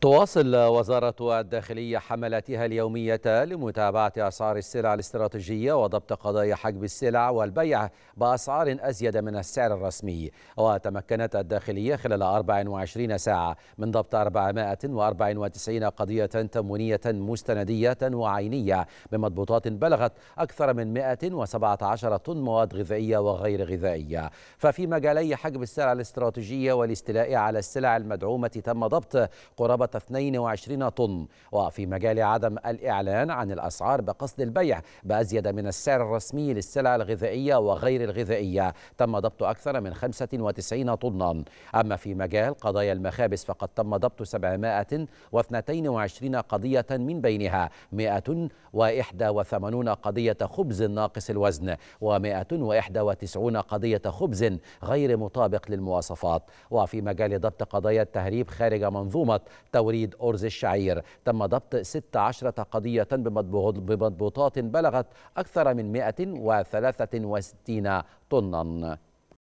تواصل وزارة الداخلية حملاتها اليومية لمتابعة أسعار السلع الاستراتيجية وضبط قضايا حجب السلع والبيع بأسعار أزيد من السعر الرسمي وتمكنت الداخلية خلال 24 ساعة من ضبط 494 قضية تموينية مستندية وعينية بمضبوطات بلغت أكثر من 117 طن مواد غذائية وغير غذائية ففي مجالي حجب السلع الاستراتيجية والاستيلاء على السلع المدعومة تم ضبط قرابة 22 طن وفي مجال عدم الإعلان عن الأسعار بقصد البيع بأزيد من السعر الرسمي للسلع الغذائية وغير الغذائية تم ضبط أكثر من 95 طنا أما في مجال قضايا المخابز فقد تم ضبط 722 قضية من بينها 181 قضية خبز ناقص الوزن و191 قضية خبز غير مطابق للمواصفات وفي مجال ضبط قضايا التهريب خارج منظومة توريد أرز الشعير تم ضبط 16 قضية بمضبوطات بلغت أكثر من 163 طناً